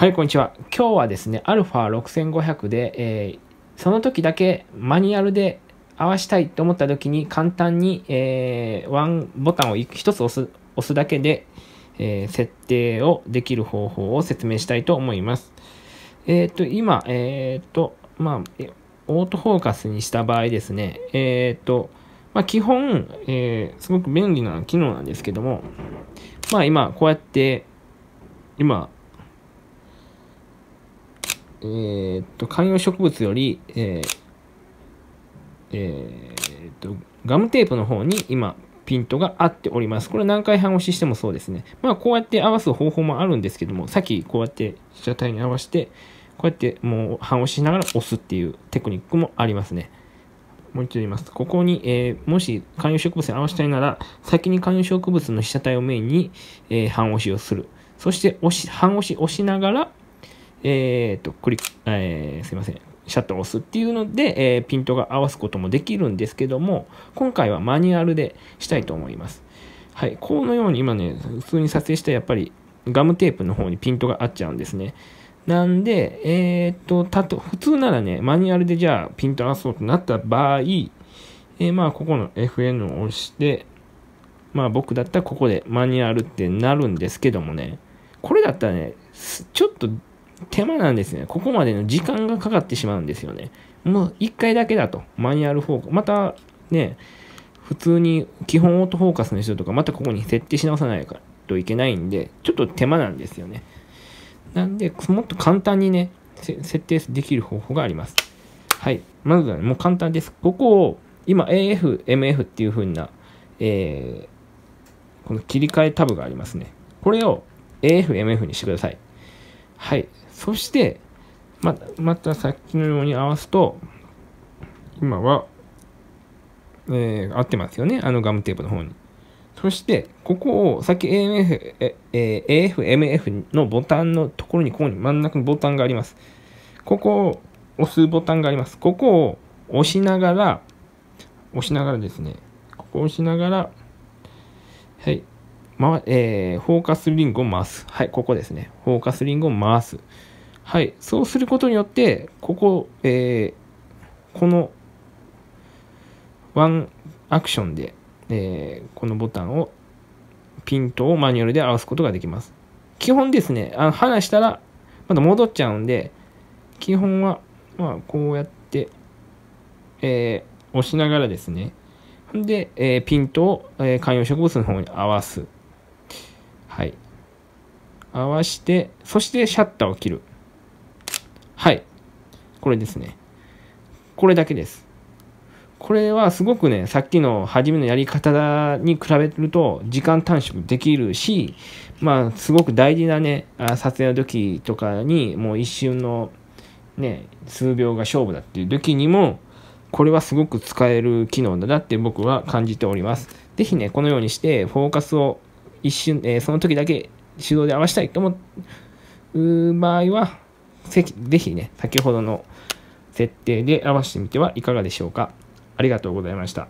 はい、こんにちは。今日はですね、α6500 で、えー、その時だけマニュアルで合わしたいと思った時に簡単に、えー、ワンボタンを1つ押す押すだけで、えー、設定をできる方法を説明したいと思います。えっ、ー、と、今、えっ、ー、と、まあ、オートフォーカスにした場合ですね、えっ、と、まあ、基本、えすごく便利な機能なんですけども、まあ今、こうやって、今、えー、っと、観葉植物より、えー、えー、っと、ガムテープの方に今、ピントが合っております。これ何回半押ししてもそうですね。まあ、こうやって合わす方法もあるんですけども、さっきこうやって被写体に合わせて、こうやってもう半押しながら押すっていうテクニックもありますね。もう一度言います。ここに、えー、もし観葉植物に合わせたいなら、先に観葉植物の被写体をメインに、えー、半押しをする。そして押し、半押し押しながら、えっ、と、クリック、えー、すいません。シャッターを押すっていうので、えー、ピントが合わすこともできるんですけども、今回はマニュアルでしたいと思います。はい、このように今ね、普通に撮影したらやっぱりガムテープの方にピントが合っちゃうんですね。なんで、えー、っと、たと、普通ならね、マニュアルでじゃあピント合わそうとなった場合、えー、まあ、ここの FN を押して、まあ、僕だったらここでマニュアルってなるんですけどもね、これだったらね、ちょっと手間なんですね。ここまでの時間がかかってしまうんですよね。もう1回だけだと、マニュアルフォース。またね、普通に基本オートフォーカスの人とか、またここに設定し直さないといけないんで、ちょっと手間なんですよね。なんで、もっと簡単にね、設定できる方法があります。はい。まずは、ね、もう簡単です。ここを、今 AF、MF っていう風な、えー、この切り替えタブがありますね。これを AF、MF にしてください。はい。そして、ま、またさっきのように合わすと、今は、えー、合ってますよね。あのガムテープの方に。そして、ここを、さっき AMF、えー、AF、MF のボタンのところに、ここに真ん中にボタンがあります。ここを押すボタンがあります。ここを押しながら、押しながらですね、ここを押しながら、はい、まえー、フォーカスリングを回す。はい、ここですね。フォーカスリングを回す。はい、そうすることによって、ここ、えー、このワンアクションで、えー、このボタンを、ピントをマニュアルで合わすことができます。基本ですね、あの離したら、また戻っちゃうんで、基本は、まあ、こうやって、えー、押しながらですね、で、えー、ピントを、えー、観葉植物の方に合わす。はい。合わして、そしてシャッターを切る。はい。これですね。これだけです。これはすごくね、さっきの初めのやり方に比べると時間短縮できるし、まあ、すごく大事なね、撮影の時とかに、もう一瞬のね、数秒が勝負だっていう時にも、これはすごく使える機能だなって僕は感じております。是非ね、このようにしてフォーカスを一瞬、えー、その時だけ手動で合わせたいと思う場合は、ぜひね、先ほどの設定で合わせてみてはいかがでしょうか。ありがとうございました。